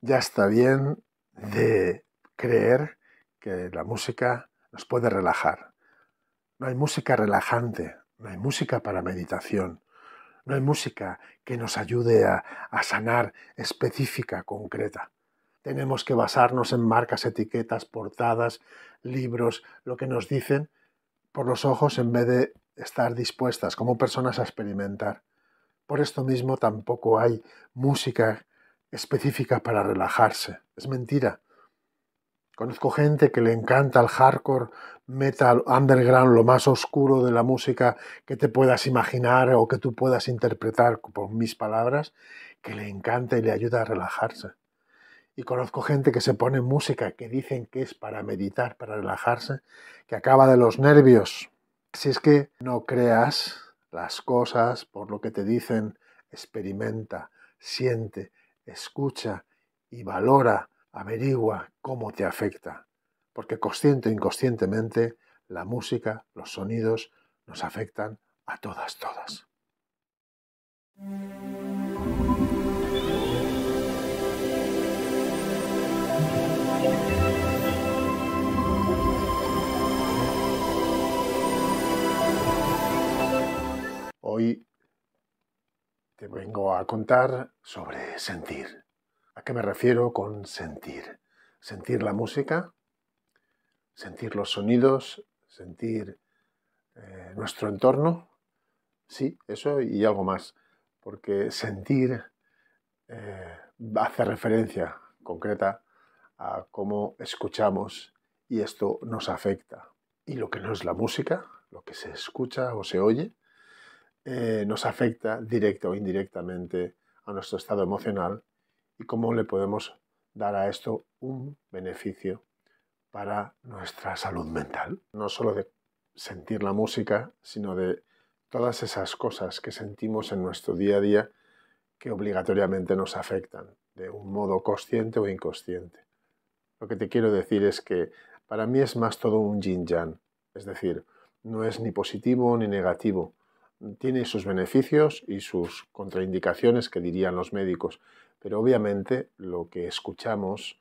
ya está bien de creer que la música nos puede relajar. No hay música relajante, no hay música para meditación, no hay música que nos ayude a, sanar específica, concreta. Tenemos que basarnos en marcas, etiquetas, portadas, libros, lo que nos dicen por los ojos en vez de estar dispuestas como personas a experimentar. Por esto mismo tampoco hay música específica para relajarse. Es mentira. Conozco gente que le encanta el hardcore, metal, underground, lo más oscuro de la música que te puedas imaginar o que tú puedas interpretar por mis palabras, que le encanta y le ayuda a relajarse. Y conozco gente que se pone música que dicen que es para meditar, para relajarse, que acaba de los nervios. Si es que no creas las cosas por lo que te dicen, experimenta, siente, escucha y valora, averigua cómo te afecta, porque consciente o inconscientemente la música, los sonidos nos afectan a todas, todas. vengo a contar sobre sentir. ¿A qué me refiero con sentir? Sentir la música, sentir los sonidos, sentir eh, nuestro entorno. Sí, eso y algo más. Porque sentir eh, hace referencia concreta a cómo escuchamos y esto nos afecta. Y lo que no es la música, lo que se escucha o se oye, eh, nos afecta directa o indirectamente a nuestro estado emocional y cómo le podemos dar a esto un beneficio para nuestra salud mental. No solo de sentir la música, sino de todas esas cosas que sentimos en nuestro día a día que obligatoriamente nos afectan, de un modo consciente o inconsciente. Lo que te quiero decir es que para mí es más todo un yin-yang, es decir, no es ni positivo ni negativo, tiene sus beneficios y sus contraindicaciones que dirían los médicos, pero obviamente lo que escuchamos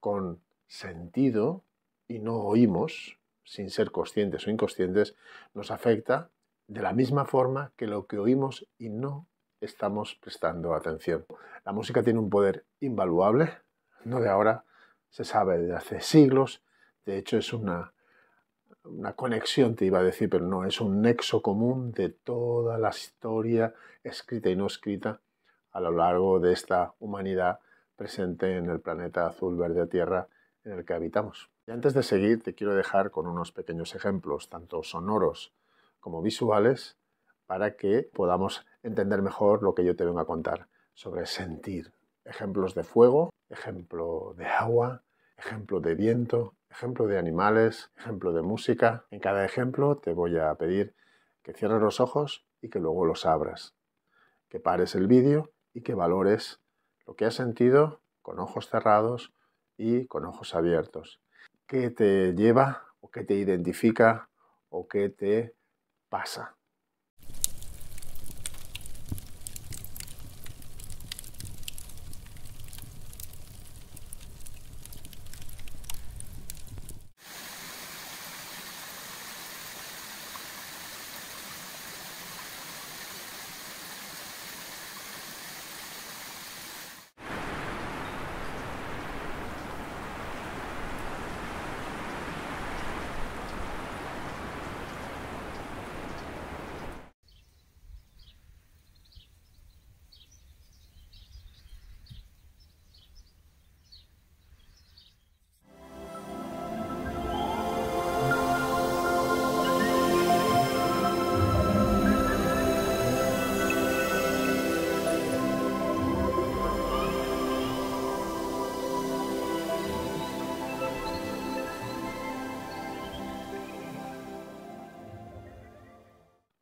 con sentido y no oímos, sin ser conscientes o inconscientes, nos afecta de la misma forma que lo que oímos y no estamos prestando atención. La música tiene un poder invaluable, no de ahora, se sabe de hace siglos, de hecho es una una conexión, te iba a decir, pero no, es un nexo común de toda la historia escrita y no escrita a lo largo de esta humanidad presente en el planeta azul verde tierra en el que habitamos. Y antes de seguir, te quiero dejar con unos pequeños ejemplos, tanto sonoros como visuales, para que podamos entender mejor lo que yo te vengo a contar sobre sentir. Ejemplos de fuego, ejemplo de agua, ejemplo de viento, ejemplo de animales, ejemplo de música. En cada ejemplo te voy a pedir que cierres los ojos y que luego los abras, que pares el vídeo y que valores lo que has sentido con ojos cerrados y con ojos abiertos. ¿Qué te lleva o qué te identifica o qué te pasa?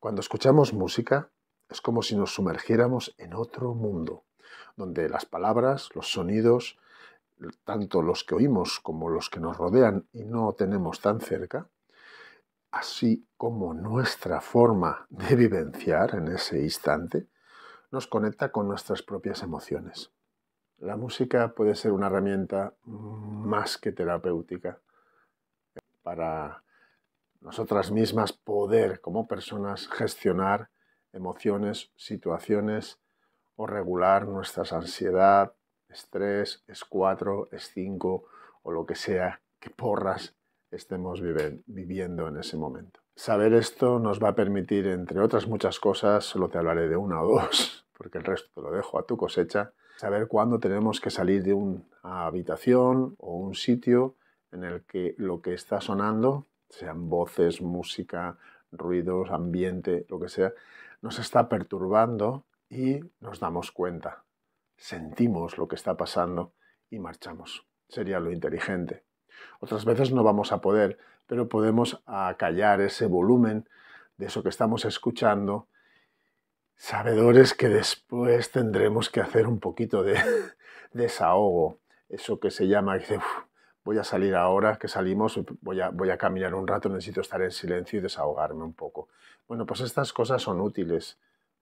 Cuando escuchamos música es como si nos sumergiéramos en otro mundo, donde las palabras, los sonidos, tanto los que oímos como los que nos rodean y no tenemos tan cerca, así como nuestra forma de vivenciar en ese instante, nos conecta con nuestras propias emociones. La música puede ser una herramienta más que terapéutica para nosotras mismas poder como personas gestionar emociones, situaciones o regular nuestras ansiedad, estrés, es 4, es 5 o lo que sea que porras estemos viviendo en ese momento. Saber esto nos va a permitir, entre otras muchas cosas, solo te hablaré de una o dos, porque el resto te lo dejo a tu cosecha, saber cuándo tenemos que salir de una habitación o un sitio en el que lo que está sonando sean voces, música, ruidos, ambiente, lo que sea, nos está perturbando y nos damos cuenta, sentimos lo que está pasando y marchamos. Sería lo inteligente. Otras veces no vamos a poder, pero podemos acallar ese volumen de eso que estamos escuchando, sabedores que después tendremos que hacer un poquito de desahogo, eso que se llama, voy a salir ahora que salimos, voy a, caminar un rato, necesito estar en silencio y desahogarme un poco. Bueno, pues estas cosas son útiles.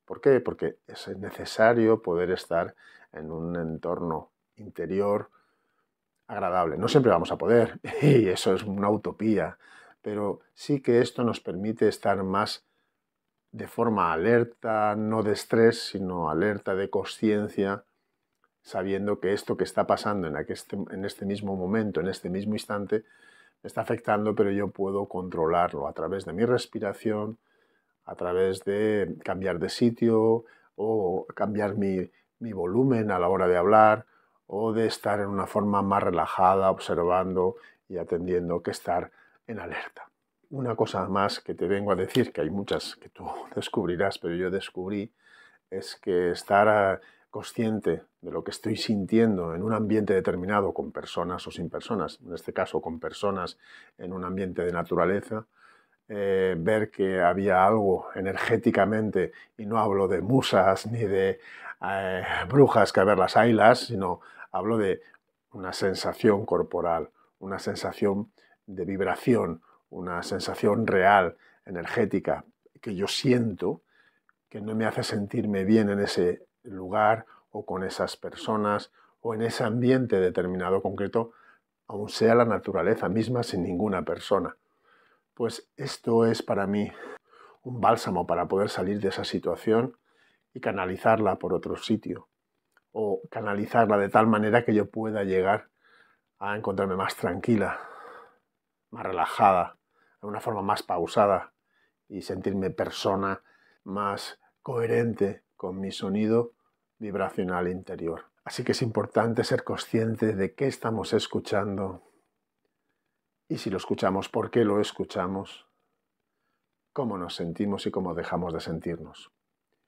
¿Por qué? Porque es necesario poder estar en un entorno interior agradable. No siempre vamos a poder, y eso es una utopía, pero sí que esto nos permite estar más de forma alerta, no de estrés, sino alerta de conciencia, sabiendo que esto que está pasando en, este, en este mismo momento, en este mismo instante, me está afectando, pero yo puedo controlarlo a través de mi respiración, a través de cambiar de sitio o cambiar mi, mi volumen a la hora de hablar o de estar en una forma más relajada, observando y atendiendo que estar en alerta. Una cosa más que te vengo a decir, que hay muchas que tú descubrirás, pero yo descubrí, es que estar ah, consciente de lo que estoy sintiendo en un ambiente determinado, con personas o sin personas, en este caso con personas en un ambiente de naturaleza, eh, ver que había algo energéticamente, y no hablo de musas ni de eh, brujas que a ver las ailas, sino hablo de una sensación corporal, una sensación de vibración, una sensación real, energética, que yo siento, que no me hace sentirme bien en ese lugar o con esas personas o en ese ambiente determinado concreto, aun sea la naturaleza misma sin ninguna persona. Pues esto es para mí un bálsamo para poder salir de esa situación y canalizarla por otro sitio, o canalizarla de tal manera que yo pueda llegar a encontrarme más tranquila, más relajada, de una forma más pausada y sentirme persona más coherente con mi sonido vibracional interior. Así que es importante ser consciente de qué estamos escuchando y si lo escuchamos, por qué lo escuchamos, cómo nos sentimos y cómo dejamos de sentirnos.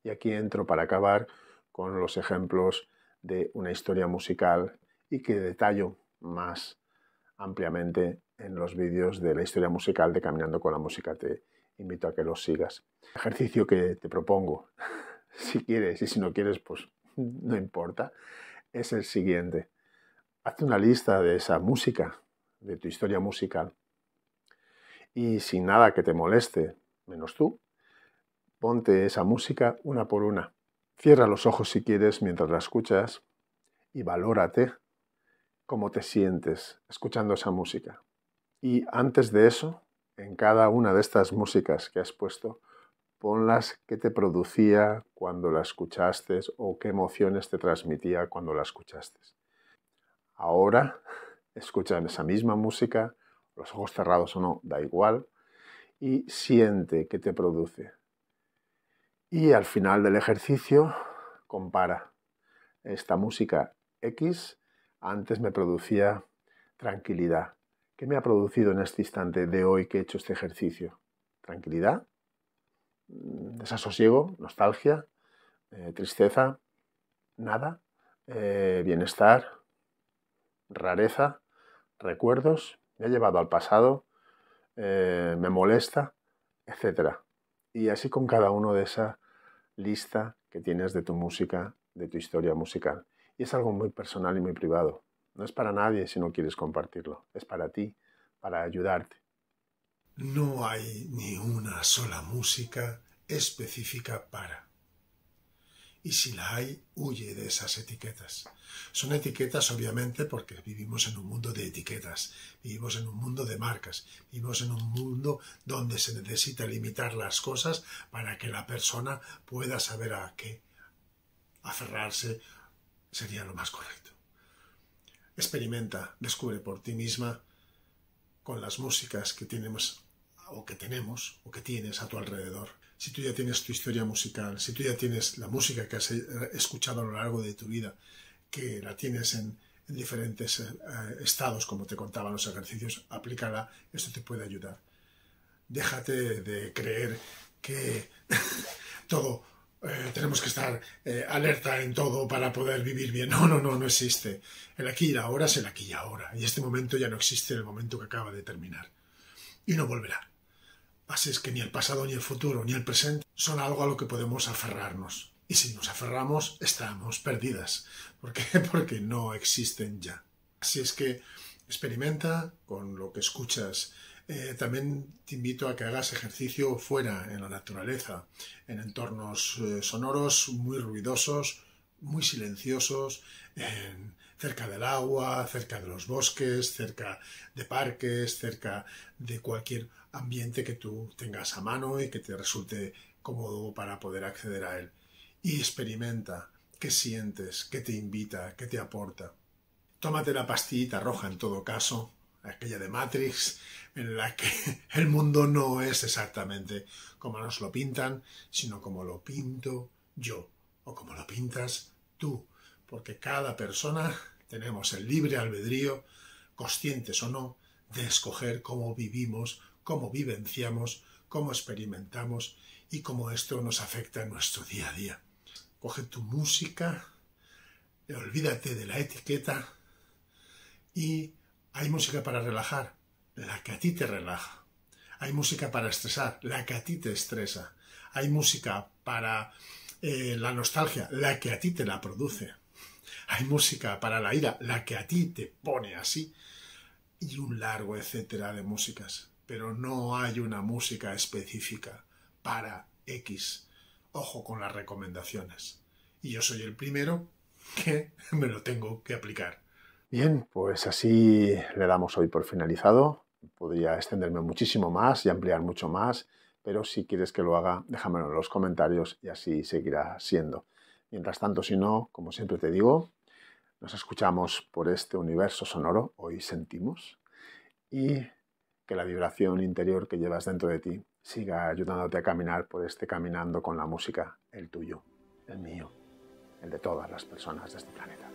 Y aquí entro para acabar con los ejemplos de una historia musical y que detallo más ampliamente en los vídeos de la historia musical de Caminando con la Música. Te invito a que los sigas. ejercicio que te propongo si quieres, y si no quieres, pues no importa, es el siguiente. haz una lista de esa música, de tu historia musical. Y sin nada que te moleste, menos tú, ponte esa música una por una. Cierra los ojos si quieres mientras la escuchas y valórate cómo te sientes escuchando esa música. Y antes de eso, en cada una de estas músicas que has puesto, ponlas qué te producía cuando la escuchaste o qué emociones te transmitía cuando la escuchaste. Ahora escuchan esa misma música, los ojos cerrados o no, da igual, y siente qué te produce. Y al final del ejercicio, compara. Esta música X antes me producía tranquilidad. ¿Qué me ha producido en este instante de hoy que he hecho este ejercicio? ¿Tranquilidad? Mm, desasosiego, nostalgia, eh, tristeza, nada, eh, bienestar, rareza, recuerdos, me ha llevado al pasado, eh, me molesta, etc. Y así con cada uno de esa lista que tienes de tu música, de tu historia musical. Y es algo muy personal y muy privado. No es para nadie si no quieres compartirlo. Es para ti, para ayudarte, no hay ni una sola música específica para. Y si la hay, huye de esas etiquetas. Son etiquetas obviamente porque vivimos en un mundo de etiquetas, vivimos en un mundo de marcas, vivimos en un mundo donde se necesita limitar las cosas para que la persona pueda saber a qué aferrarse sería lo más correcto. Experimenta, descubre por ti misma con las músicas que tenemos o que tenemos o que tienes a tu alrededor. Si tú ya tienes tu historia musical, si tú ya tienes la música que has eh, escuchado a lo largo de tu vida, que la tienes en, diferentes eh, eh, estados, como te contaba los ejercicios, aplícala, esto te puede ayudar. Déjate de creer que todo eh, tenemos que estar eh, alerta en todo para poder vivir bien. No, no, no, no existe. El aquí y ahora es el aquí y ahora. Y este momento ya no existe, el momento que acaba de terminar. Y no volverá. Así es que ni el pasado, ni el futuro, ni el presente son algo a lo que podemos aferrarnos. Y si nos aferramos, estamos perdidas. ¿Por qué? Porque no existen ya. Así es que experimenta con lo que escuchas eh, también te invito a que hagas ejercicio fuera, en la naturaleza, en entornos eh, sonoros muy ruidosos, muy silenciosos, cerca del agua, cerca de los bosques, cerca de parques, cerca de cualquier ambiente que tú tengas a mano y que te resulte cómodo para poder acceder a él. Y experimenta qué sientes, qué te invita, qué te aporta. Tómate la pastillita roja en todo caso, aquella de Matrix, en la que el mundo no es exactamente como nos lo pintan, sino como lo pinto yo o como lo pintas tú, porque cada persona tenemos el libre albedrío, conscientes o no, de escoger cómo vivimos, cómo vivenciamos, cómo experimentamos y cómo esto nos afecta en nuestro día a día. Coge tu música, olvídate de la etiqueta y hay música para relajar, la que a ti te relaja. Hay música para estresar, la que a ti te estresa. Hay música para eh, la nostalgia, la que a ti te la produce. Hay música para la ira, la que a ti te pone así. Y un largo etcétera de músicas. Pero no hay una música específica para X. Ojo con las recomendaciones. Y yo soy el primero que me lo tengo que aplicar. Bien, pues así le damos hoy por finalizado podría extenderme muchísimo más y ampliar mucho más, pero si quieres que lo haga, déjamelo en los comentarios y así seguirá siendo. Mientras tanto, si no, como siempre te digo, nos escuchamos por este universo sonoro, hoy sentimos, y que la vibración interior que llevas dentro de ti siga ayudándote a caminar por este caminando con la música, el tuyo, el mío, el de todas las personas de este planeta.